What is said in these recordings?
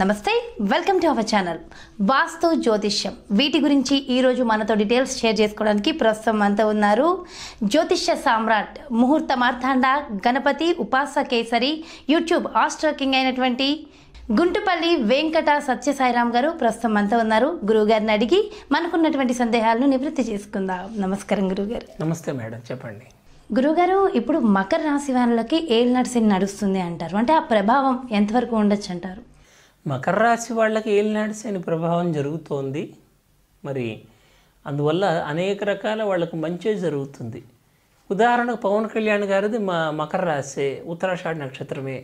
నమస్తే welcome to our channel వాస్తు జ్యోతిష్యం వీటి గురించి ఈరోజు మనతో డీటెయిల్స్ షేర్ చేసుకోవడానికి ప్రస్తుతం అంతా ఉన్నారు జ్యోతిష్య సామ్రాట్ ముహూర్త మార్తాండ గణపతి ఉపాస కేసరి యూట్యూబ్ ఆస్ట్రాకింగ్ కింగ్ అయినటువంటి గుంటుపల్లి వెంకట సత్యసాయిరామ్ గారు ప్రస్తుతం అంతా ఉన్నారు గురువుగారిని అడిగి మనకున్నటువంటి సందేహాలను నివృత్తి చేసుకుందాం నమస్కారం గురువుగారు నమస్తే మేడం చెప్పండి గురుగారు ఇప్పుడు మకర రాశి వారిలోకి ఏళ్ళ నడిసి నడుస్తుంది అంటారు అంటే ఆ ప్రభావం ఎంతవరకు ఉండొచ్చు అంటారు మకర రాశి వాళ్ళకి ఏలినాడు శని ప్రభావం జరుగుతోంది మరి అందువల్ల అనేక రకాల వాళ్ళకు మంచే జరుగుతుంది ఉదాహరణకు పవన్ కళ్యాణ్ గారిది మా మకర రాశే ఉత్తరాషాఢ నక్షత్రమే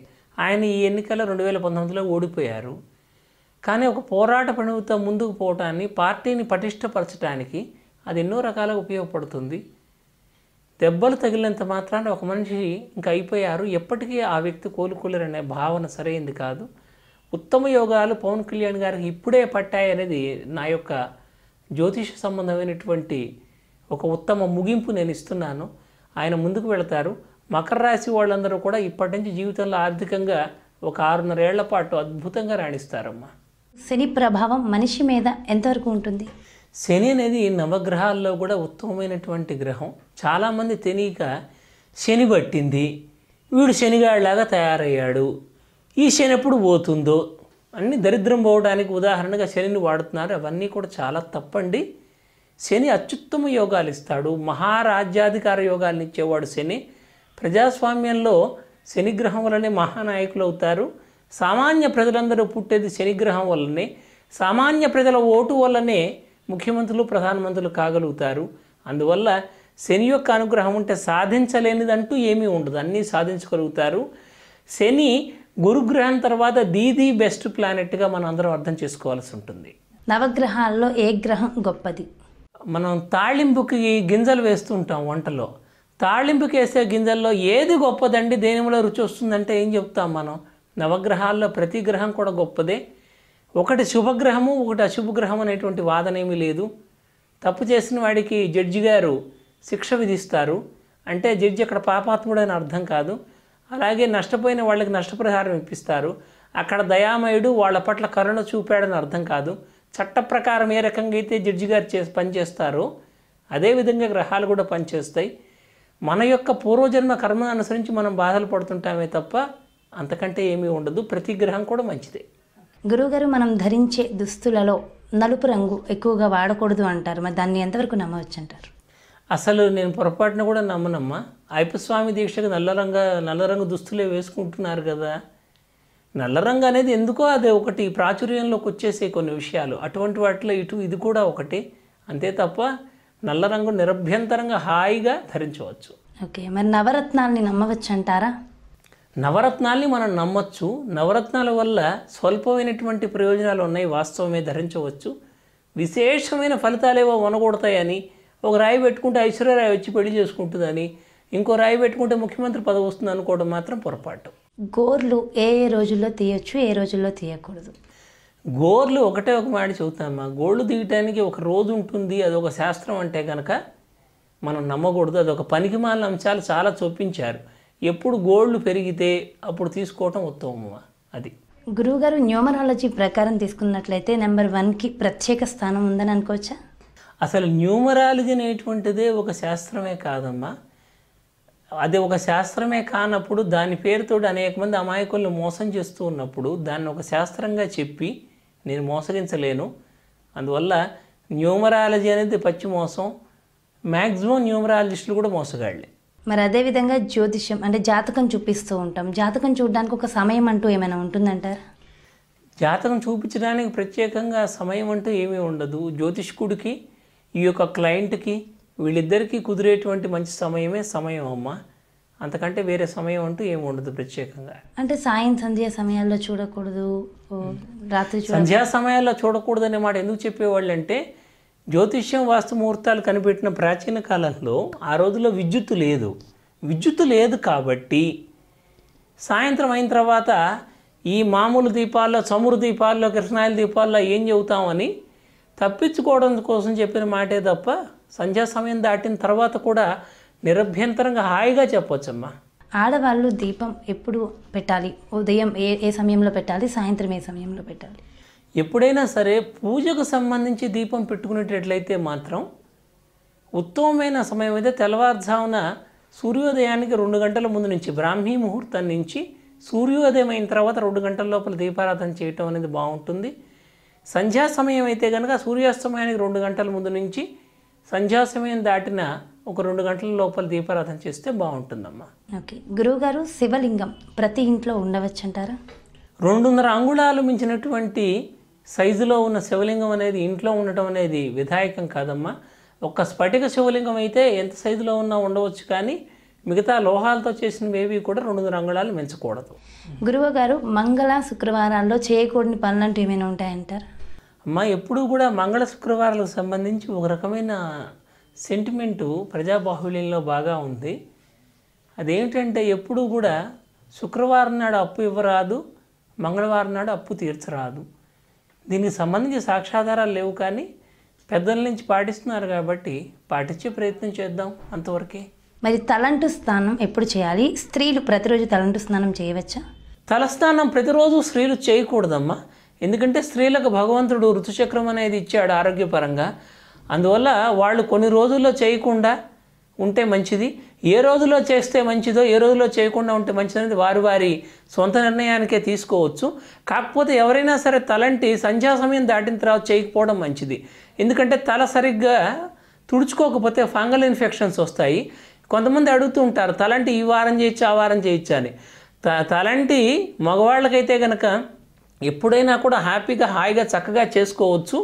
ఆయన ఈ ఎన్నికల్లో రెండు వేల పంతొమ్మిదిలో ఓడిపోయారు కానీ ఒక పోరాట పణివుతో ముందుకు పోవటాన్ని పార్టీని పటిష్టపరచడానికి అది ఎన్నో రకాల ఉపయోగపడుతుంది దెబ్బలు తగిలినంత మాత్రాన ఒక మనిషి ఇంకా అయిపోయారు ఎప్పటికీ ఆ వ్యక్తి కోలుకోలేరనే భావన సరైంది కాదు ఉత్తమ యోగాలు పవన్ కళ్యాణ్ గారికి ఇప్పుడే పట్టాయి అనేది నా యొక్క జ్యోతిష సంబంధమైనటువంటి ఒక ఉత్తమ ముగింపు నేను ఇస్తున్నాను ఆయన ముందుకు వెళతారు మకర రాశి వాళ్ళందరూ కూడా ఇప్పటి నుంచి జీవితంలో ఆర్థికంగా ఒక ఆరున్నరేళ్ల పాటు అద్భుతంగా రాణిస్తారమ్మా శని ప్రభావం మనిషి మీద ఎంతవరకు ఉంటుంది శని అనేది నవగ్రహాల్లో కూడా ఉత్తమమైనటువంటి గ్రహం చాలామంది తెలియక శని పట్టింది వీడు శనిగాడిలాగా తయారయ్యాడు ఈ శని ఎప్పుడు పోతుందో అన్ని దరిద్రం పోవడానికి ఉదాహరణగా శనిని వాడుతున్నారు అవన్నీ కూడా చాలా తప్పండి శని అత్యుత్తమ యోగాలు ఇస్తాడు మహారాజ్యాధికార యోగాలను ఇచ్చేవాడు శని ప్రజాస్వామ్యంలో శనిగ్రహం వల్లనే మహానాయకులు అవుతారు సామాన్య ప్రజలందరూ పుట్టేది శనిగ్రహం వల్లనే సామాన్య ప్రజల ఓటు వల్లనే ముఖ్యమంత్రులు ప్రధానమంత్రులు కాగలుగుతారు అందువల్ల శని యొక్క అనుగ్రహం ఉంటే సాధించలేనిదంటూ ఏమీ ఉండదు అన్నీ సాధించగలుగుతారు శని గురుగ్రహం తర్వాత దీది బెస్ట్ ప్లానెట్గా మనం అందరం అర్థం చేసుకోవాల్సి ఉంటుంది నవగ్రహాల్లో ఏ గ్రహం గొప్పది మనం తాళింపుకి గింజలు వేస్తుంటాం వంటలో తాళింపుకి వేసే గింజల్లో ఏది గొప్పదండి దేనిలో రుచి వస్తుందంటే ఏం చెప్తాం మనం నవగ్రహాల్లో ప్రతి గ్రహం కూడా గొప్పదే ఒకటి శుభగ్రహము ఒకటి అశుభగ్రహం అనేటువంటి వాదన ఏమీ లేదు తప్పు చేసిన వాడికి జడ్జి గారు శిక్ష విధిస్తారు అంటే జడ్జి అక్కడ అని అర్థం కాదు అలాగే నష్టపోయిన వాళ్ళకి నష్టపరిహారం ఇప్పిస్తారు అక్కడ దయామయుడు వాళ్ళ పట్ల కరుణ చూపాడని అర్థం కాదు చట్ట ప్రకారం ఏ రకంగా అయితే జడ్జి గారు చేసి పనిచేస్తారో అదేవిధంగా గ్రహాలు కూడా పనిచేస్తాయి మన యొక్క పూర్వజన్మ కర్మను అనుసరించి మనం బాధలు పడుతుంటామే తప్ప అంతకంటే ఏమీ ఉండదు ప్రతి గ్రహం కూడా మంచిదే గురువుగారు మనం ధరించే దుస్తులలో నలుపు రంగు ఎక్కువగా వాడకూడదు అంటారు మరి దాన్ని ఎంతవరకు నమ్మవచ్చు అంటారు అసలు నేను పొరపాటున కూడా నమ్మనమ్మా అయ్యప్పస్వామి దీక్షకు నల్లరంగా నల్లరంగు దుస్తులే వేసుకుంటున్నారు కదా నల్లరంగు అనేది ఎందుకో అదే ఒకటి ప్రాచుర్యంలోకి వచ్చేసే కొన్ని విషయాలు అటువంటి వాటిలో ఇటు ఇది కూడా ఒకటి అంతే తప్ప నల్లరంగు నిరభ్యంతరంగా హాయిగా ధరించవచ్చు ఓకే మరి నవరత్నాల్ని నమ్మవచ్చు అంటారా నవరత్నాల్ని మనం నమ్మొచ్చు నవరత్నాల వల్ల స్వల్పమైనటువంటి ప్రయోజనాలు ఉన్నాయి వాస్తవమే ధరించవచ్చు విశేషమైన ఫలితాలేవో వనగొడతాయని ఒక రాయి పెట్టుకుంటే ఐశ్వర్యరాయ్ వచ్చి పెళ్లి చేసుకుంటుందని ఇంకో రాయి పెట్టుకుంటే ముఖ్యమంత్రి పదవి వస్తుంది అనుకోవడం మాత్రం పొరపాటు గోర్లు ఏ ఏ రోజుల్లో తీయచ్చు ఏ రోజుల్లో తీయకూడదు గోర్లు ఒకటే ఒక మాట చెబుతామా గోళ్ళు తీయటానికి ఒక రోజు ఉంటుంది అది ఒక శాస్త్రం అంటే కనుక మనం నమ్మకూడదు అది పనికి మాలిన అంశాలు చాలా చొప్పించారు ఎప్పుడు గోళ్ళు పెరిగితే అప్పుడు తీసుకోవటం ఉత్తమమా అది గురువుగారు న్యూమరాలజీ ప్రకారం తీసుకున్నట్లయితే నెంబర్ వన్కి ప్రత్యేక స్థానం ఉందని అనుకోవచ్చా అసలు న్యూమరాలజీ అనేటువంటిదే ఒక శాస్త్రమే కాదమ్మా అది ఒక శాస్త్రమే కానప్పుడు దాని పేరుతో అనేక మంది అమాయకులను మోసం చేస్తూ ఉన్నప్పుడు దాన్ని ఒక శాస్త్రంగా చెప్పి నేను మోసగించలేను అందువల్ల న్యూమరాలజీ అనేది పచ్చి మోసం మ్యాక్సిమం న్యూమరాలజిస్టులు కూడా మోసగాళ్ళే మరి అదేవిధంగా జ్యోతిష్యం అంటే జాతకం చూపిస్తూ ఉంటాం జాతకం చూడడానికి ఒక సమయం అంటూ ఏమైనా ఉంటుందంటారు జాతకం చూపించడానికి ప్రత్యేకంగా సమయం అంటూ ఏమీ ఉండదు జ్యోతిష్కుడికి ఈ యొక్క క్లయింట్కి వీళ్ళిద్దరికీ కుదిరేటువంటి మంచి సమయమే సమయం అమ్మ అంతకంటే వేరే సమయం అంటూ ఏమి ఉండదు ప్రత్యేకంగా అంటే సాయం సంధ్యా సమయాల్లో చూడకూడదు రాత్రి సంధ్యా సమయాల్లో చూడకూడదు అనే మాట ఎందుకు చెప్పేవాళ్ళు అంటే జ్యోతిష్యం వాస్తు ముహూర్తాలు కనిపెట్టిన ప్రాచీన కాలంలో ఆ రోజుల్లో విద్యుత్తు లేదు విద్యుత్తు లేదు కాబట్టి సాయంత్రం అయిన తర్వాత ఈ మామూలు దీపాల్లో చమురు దీపాల్లో కృష్ణాయిల దీపాల్లో ఏం చెబుతామని తప్పించుకోవడం కోసం చెప్పిన మాటే తప్ప సంధ్యా సమయం దాటిన తర్వాత కూడా నిరభ్యంతరంగా హాయిగా చెప్పొచ్చమ్మా ఆడవాళ్ళు దీపం ఎప్పుడు పెట్టాలి ఉదయం ఏ ఏ సమయంలో పెట్టాలి సాయంత్రం ఏ సమయంలో పెట్టాలి ఎప్పుడైనా సరే పూజకు సంబంధించి దీపం పెట్టుకునేటట్లయితే మాత్రం ఉత్తమమైన సమయం అయితే తెల్లవారుజామున సూర్యోదయానికి రెండు గంటల ముందు నుంచి బ్రాహ్మీ ముహూర్తం నుంచి సూర్యోదయం అయిన తర్వాత రెండు గంటల లోపల దీపారాధన చేయటం అనేది బాగుంటుంది సంధ్యా సమయం అయితే కనుక సూర్యాస్తమయానికి రెండు గంటల ముందు నుంచి సంధ్యా సమయం దాటిన ఒక రెండు గంటల లోపల దీపారాధన చేస్తే బాగుంటుందమ్మా ఓకే గురువుగారు శివలింగం ప్రతి ఇంట్లో ఉండవచ్చు అంటారా రెండున్నర అంగుళాలు మించినటువంటి సైజులో ఉన్న శివలింగం అనేది ఇంట్లో ఉండటం అనేది విధాయకం కాదమ్మా ఒక స్ఫటిక శివలింగం అయితే ఎంత సైజులో ఉన్నా ఉండవచ్చు కానీ మిగతా లోహాలతో చేసినవి కూడా రెండు రంగుళాలు అంగుళాలు మించకూడదు గురువు గారు మంగళ శుక్రవారాల్లో చేయకూడని అంటే ఏమైనా ఉంటాయంటారు అమ్మ ఎప్పుడు కూడా మంగళ శుక్రవారాలకు సంబంధించి ఒక రకమైన సెంటిమెంటు ప్రజాబాహుళ్యంలో బాగా ఉంది అదేమిటంటే ఎప్పుడూ కూడా శుక్రవారం నాడు అప్పు ఇవ్వరాదు మంగళవారం నాడు అప్పు తీర్చరాదు దీనికి సంబంధించి సాక్ష్యాధారాలు లేవు కానీ పెద్దల నుంచి పాటిస్తున్నారు కాబట్టి పాటించే ప్రయత్నం చేద్దాం అంతవరకే మరి తలంటు స్నానం ఎప్పుడు చేయాలి స్త్రీలు ప్రతిరోజు తలంటు స్నానం చేయవచ్చా తలస్నానం ప్రతిరోజు స్త్రీలు చేయకూడదమ్మా ఎందుకంటే స్త్రీలకు భగవంతుడు ఋతుచక్రం అనేది ఇచ్చాడు ఆరోగ్యపరంగా అందువల్ల వాళ్ళు కొన్ని రోజుల్లో చేయకుండా ఉంటే మంచిది ఏ రోజులో చేస్తే మంచిదో ఏ రోజులో చేయకుండా ఉంటే మంచిది అనేది వారి వారి సొంత నిర్ణయానికే తీసుకోవచ్చు కాకపోతే ఎవరైనా సరే తలంటి సంధ్యా సమయం దాటిన తర్వాత చేయకపోవడం మంచిది ఎందుకంటే తల సరిగ్గా తుడుచుకోకపోతే ఫంగల్ ఇన్ఫెక్షన్స్ వస్తాయి కొంతమంది అడుగుతూ ఉంటారు తలంటి ఈ వారం చేయొచ్చు ఆ వారం చేయొచ్చు అని త తలంటి మగవాళ్ళకైతే కనుక ఎప్పుడైనా కూడా హ్యాపీగా హాయిగా చక్కగా చేసుకోవచ్చు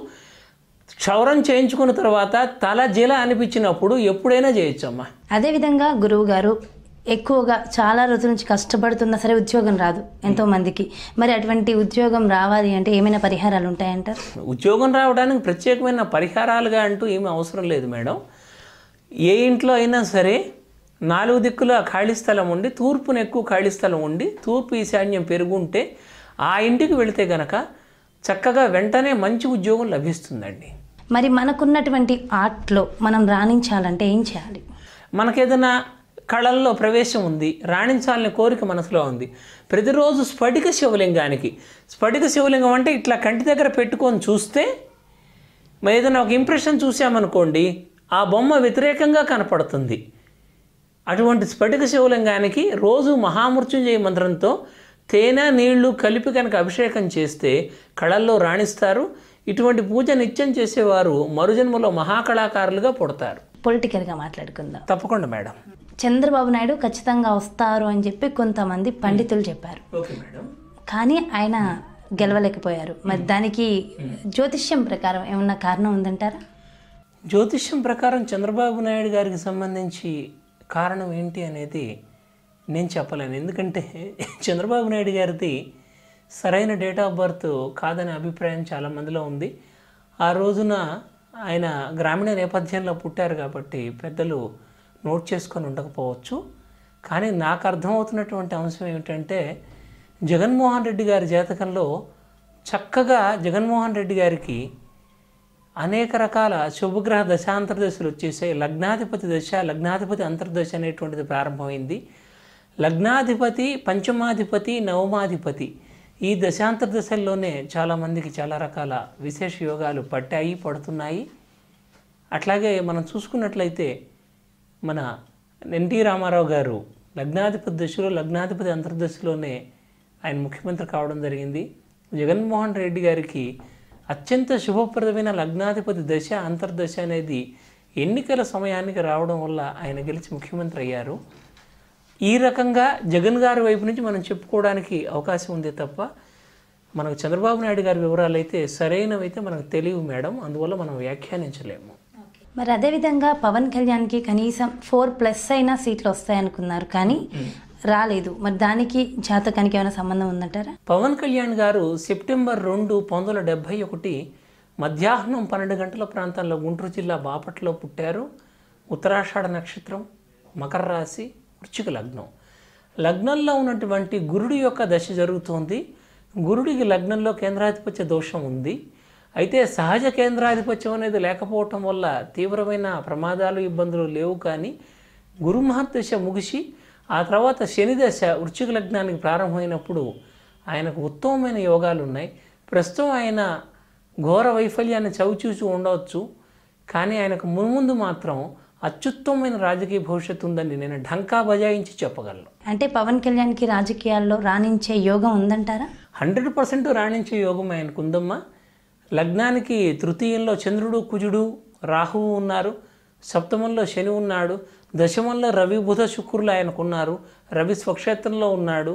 క్షౌరం చేయించుకున్న తర్వాత తల జల అనిపించినప్పుడు ఎప్పుడైనా చేయొచ్చమ్మా అదేవిధంగా గురువు గారు ఎక్కువగా చాలా రోజుల నుంచి కష్టపడుతున్నా సరే ఉద్యోగం రాదు ఎంతో మందికి మరి అటువంటి ఉద్యోగం రావాలి అంటే ఏమైనా పరిహారాలు ఉంటాయంటారు ఉద్యోగం రావడానికి ప్రత్యేకమైన పరిహారాలుగా అంటూ ఏమీ అవసరం లేదు మేడం ఏ ఇంట్లో అయినా సరే నాలుగు దిక్కుల ఖాళీ స్థలం ఉండి తూర్పున ఎక్కువ ఖాళీ స్థలం ఉండి తూర్పు ఈశాన్యం పెరుగుంటే ఆ ఇంటికి వెళితే గనక చక్కగా వెంటనే మంచి ఉద్యోగం లభిస్తుందండి మరి మనకున్నటువంటి ఆర్ట్లో మనం రాణించాలంటే ఏం చేయాలి మనకేదైనా కళల్లో ప్రవేశం ఉంది రాణించాలనే కోరిక మనసులో ఉంది ప్రతిరోజు స్ఫటిక శివలింగానికి స్ఫటిక శివలింగం అంటే ఇట్లా కంటి దగ్గర పెట్టుకొని చూస్తే ఏదైనా ఒక ఇంప్రెషన్ చూసామనుకోండి ఆ బొమ్మ వ్యతిరేకంగా కనపడుతుంది అటువంటి స్ఫటిక శివలింగానికి రోజు మహామృత్యుంజయ మంత్రంతో తేనె నీళ్లు కలిపి కనుక అభిషేకం చేస్తే కళల్లో రాణిస్తారు ఇటువంటి పూజ నిత్యం చేసేవారు మరుజన్మలో మహాకళాకారులుగా పుడతారు పొలిటికల్గా మాట్లాడుకుందాం తప్పకుండా మేడం చంద్రబాబు నాయుడు ఖచ్చితంగా వస్తారు అని చెప్పి కొంతమంది పండితులు చెప్పారు కానీ ఆయన గెలవలేకపోయారు మరి దానికి జ్యోతిష్యం ప్రకారం ఏమన్నా కారణం ఉందంటారా జ్యోతిష్యం ప్రకారం చంద్రబాబు నాయుడు గారికి సంబంధించి కారణం ఏంటి అనేది నేను చెప్పలేను ఎందుకంటే చంద్రబాబు నాయుడు గారిది సరైన డేట్ ఆఫ్ బర్త్ కాదనే అభిప్రాయం చాలామందిలో ఉంది ఆ రోజున ఆయన గ్రామీణ నేపథ్యంలో పుట్టారు కాబట్టి పెద్దలు నోట్ చేసుకొని ఉండకపోవచ్చు కానీ నాకు అర్థమవుతున్నటువంటి అంశం ఏమిటంటే జగన్మోహన్ రెడ్డి గారి జాతకంలో చక్కగా జగన్మోహన్ రెడ్డి గారికి అనేక రకాల శుభగ్రహ దశాంతర్దశలు వచ్చేసాయి లగ్నాధిపతి దశ లగ్నాధిపతి అంతర్దశ అనేటువంటిది ప్రారంభమైంది లగ్నాధిపతి పంచమాధిపతి నవమాధిపతి ఈ దశాంతర్దశల్లోనే చాలామందికి చాలా రకాల విశేష యోగాలు పట్టాయి పడుతున్నాయి అట్లాగే మనం చూసుకున్నట్లయితే మన ఎన్టీ రామారావు గారు లగ్నాధిపతి దశలో లగ్నాధిపతి అంతర్దశలోనే ఆయన ముఖ్యమంత్రి కావడం జరిగింది జగన్మోహన్ రెడ్డి గారికి అత్యంత శుభప్రదమైన లగ్నాధిపతి దశ అంతర్దశ అనేది ఎన్నికల సమయానికి రావడం వల్ల ఆయన గెలిచి ముఖ్యమంత్రి అయ్యారు ఈ రకంగా జగన్ గారి వైపు నుంచి మనం చెప్పుకోవడానికి అవకాశం ఉంది తప్ప మనకు చంద్రబాబు నాయుడు గారి వివరాలు అయితే సరైనవైతే మనకు తెలియవు మేడం అందువల్ల మనం వ్యాఖ్యానించలేము మరి అదేవిధంగా పవన్ కళ్యాణ్కి కనీసం ఫోర్ ప్లస్ అయినా సీట్లు వస్తాయనుకున్నారు కానీ రాలేదు మరి దానికి జాతకానికి ఏమైనా సంబంధం ఉందంటారా పవన్ కళ్యాణ్ గారు సెప్టెంబర్ రెండు పంతొమ్మిది వందల డెబ్బై ఒకటి మధ్యాహ్నం పన్నెండు గంటల ప్రాంతంలో గుంటూరు జిల్లా బాపట్లో పుట్టారు ఉత్తరాషాఢ నక్షత్రం మకర రాశి వృచ్చిక లగ్నం లగ్నంలో ఉన్నటువంటి గురుడు యొక్క దశ జరుగుతోంది గురుడికి లగ్నంలో కేంద్రాధిపత్య దోషం ఉంది అయితే సహజ కేంద్రాధిపత్యం అనేది లేకపోవటం వల్ల తీవ్రమైన ప్రమాదాలు ఇబ్బందులు లేవు కానీ దశ ముగిసి ఆ తర్వాత శనిదశ వృచ్చిక లగ్నానికి ప్రారంభమైనప్పుడు ఆయనకు ఉత్తమమైన యోగాలు ఉన్నాయి ప్రస్తుతం ఆయన ఘోర వైఫల్యాన్ని చవిచూసి ఉండవచ్చు కానీ ఆయనకు మున్ముందు మాత్రం అత్యుత్తమమైన రాజకీయ భవిష్యత్తు ఉందని నేను ఢంకా బజాయించి చెప్పగలను అంటే పవన్ కళ్యాణ్కి రాజకీయాల్లో రాణించే యోగం ఉందంటారా హండ్రెడ్ పర్సెంట్ రాణించే యోగం ఆయనకు ఉందమ్మా లగ్నానికి తృతీయంలో చంద్రుడు కుజుడు రాహువు ఉన్నారు సప్తమంలో శని ఉన్నాడు దశమంలో రవి బుధ శుక్రులు ఆయనకున్నారు రవి స్వక్షేత్రంలో ఉన్నాడు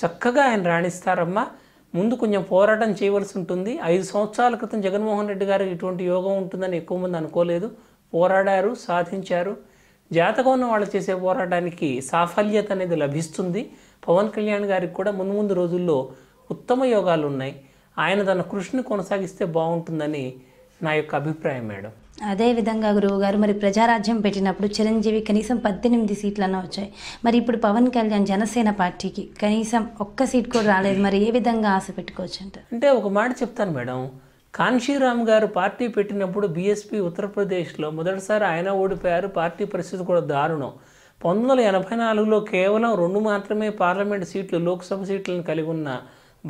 చక్కగా ఆయన రాణిస్తారమ్మా ముందు కొంచెం పోరాటం చేయవలసి ఉంటుంది ఐదు సంవత్సరాల క్రితం జగన్మోహన్ రెడ్డి గారు ఇటువంటి యోగం ఉంటుందని ఎక్కువ మంది అనుకోలేదు పోరాడారు సాధించారు జాతకం ఉన్న వాళ్ళు చేసే పోరాటానికి సాఫల్యత అనేది లభిస్తుంది పవన్ కళ్యాణ్ గారికి కూడా ముందు ముందు రోజుల్లో ఉత్తమ యోగాలు ఉన్నాయి ఆయన తన కృషిని కొనసాగిస్తే బాగుంటుందని నా యొక్క అభిప్రాయం మేడం అదేవిధంగా గురువుగారు మరి ప్రజారాజ్యం పెట్టినప్పుడు చిరంజీవి కనీసం పద్దెనిమిది అన్న వచ్చాయి మరి ఇప్పుడు పవన్ కళ్యాణ్ జనసేన పార్టీకి కనీసం ఒక్క సీట్ కూడా రాలేదు మరి ఏ విధంగా ఆశ పెట్టుకోవచ్చు అంటే అంటే ఒక మాట చెప్తాను మేడం కాన్షీరామ్ గారు పార్టీ పెట్టినప్పుడు బీఎస్పీ ఉత్తరప్రదేశ్లో మొదటిసారి ఆయన ఓడిపోయారు పార్టీ పరిస్థితి కూడా దారుణం పంతొమ్మిది వందల ఎనభై నాలుగులో కేవలం రెండు మాత్రమే పార్లమెంట్ సీట్లు లోక్సభ సీట్లను కలిగి ఉన్న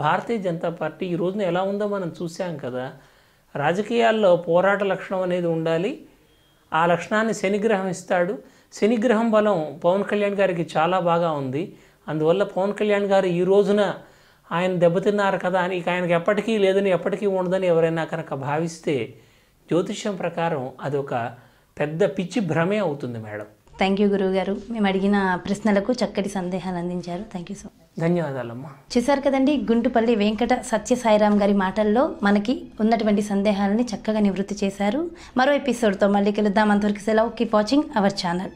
భారతీయ జనతా పార్టీ ఈ రోజున ఎలా ఉందో మనం చూసాం కదా రాజకీయాల్లో పోరాట లక్షణం అనేది ఉండాలి ఆ లక్షణాన్ని శనిగ్రహం ఇస్తాడు శనిగ్రహం బలం పవన్ కళ్యాణ్ గారికి చాలా బాగా ఉంది అందువల్ల పవన్ కళ్యాణ్ గారు ఈ రోజున ఆయన దెబ్బతిన్నారు కదా అని ఆయనకి ఎప్పటికీ లేదని ఎప్పటికీ ఉండదని ఎవరైనా కనుక భావిస్తే జ్యోతిష్యం ప్రకారం అదొక పెద్ద పిచ్చి భ్రమే అవుతుంది మేడం థ్యాంక్ యూ గురువుగారు మేము అడిగిన ప్రశ్నలకు చక్కటి సందేహాలు అందించారు థ్యాంక్ యూ సో ధన్యవాదాలమ్మా చూసారు కదండి గుంటుపల్లి వెంకట సాయిరామ్ గారి మాటల్లో మనకి ఉన్నటువంటి సందేహాలని చక్కగా నివృత్తి చేశారు మరో ఎపిసోడ్తో మళ్ళీ కలుద్దాం అంతవరకు సెలవు కీప్ వాచింగ్ అవర్ ఛానల్